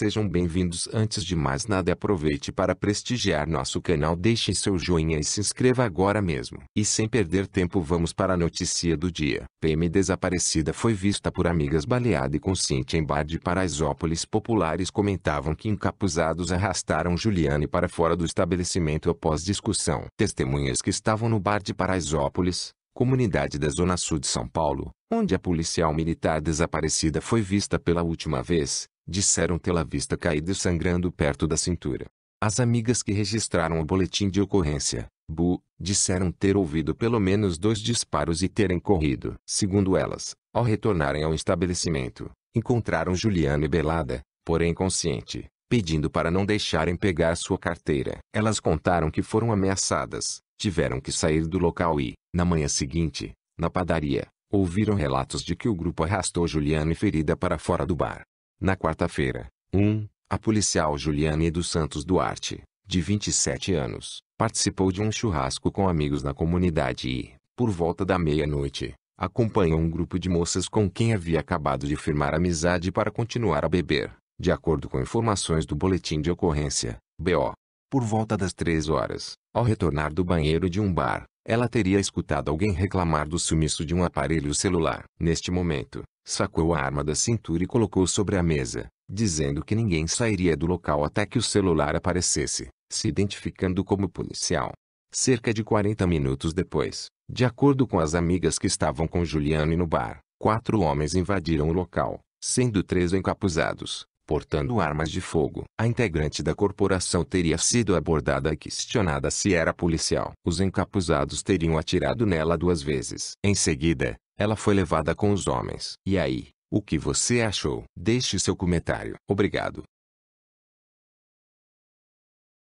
Sejam bem-vindos. Antes de mais nada, aproveite para prestigiar nosso canal. Deixe seu joinha e se inscreva agora mesmo. E sem perder tempo, vamos para a notícia do dia. PM desaparecida foi vista por amigas baleada e consciente em bar de Paraisópolis. Populares comentavam que encapuzados arrastaram Juliane para fora do estabelecimento após discussão. Testemunhas que estavam no bar de Paraisópolis, comunidade da Zona Sul de São Paulo, onde a policial militar desaparecida foi vista pela última vez, disseram tê-la vista caída e sangrando perto da cintura. As amigas que registraram o boletim de ocorrência, Bu, disseram ter ouvido pelo menos dois disparos e terem corrido. Segundo elas, ao retornarem ao estabelecimento, encontraram Juliana belada, porém consciente, pedindo para não deixarem pegar sua carteira. Elas contaram que foram ameaçadas, tiveram que sair do local e, na manhã seguinte, na padaria, ouviram relatos de que o grupo arrastou Juliana ferida para fora do bar. Na quarta-feira, 1. Um, a policial Juliane dos Santos Duarte, de 27 anos, participou de um churrasco com amigos na comunidade e, por volta da meia-noite, acompanhou um grupo de moças com quem havia acabado de firmar amizade para continuar a beber, de acordo com informações do boletim de ocorrência, BO. Por volta das três horas, ao retornar do banheiro de um bar, ela teria escutado alguém reclamar do sumiço de um aparelho celular. Neste momento, Sacou a arma da cintura e colocou sobre a mesa, dizendo que ninguém sairia do local até que o celular aparecesse, se identificando como policial. Cerca de 40 minutos depois, de acordo com as amigas que estavam com Juliane no bar, quatro homens invadiram o local, sendo três encapuzados, portando armas de fogo. A integrante da corporação teria sido abordada e questionada se era policial. Os encapuzados teriam atirado nela duas vezes. Em seguida, ela foi levada com os homens. E aí, o que você achou? Deixe seu comentário. Obrigado.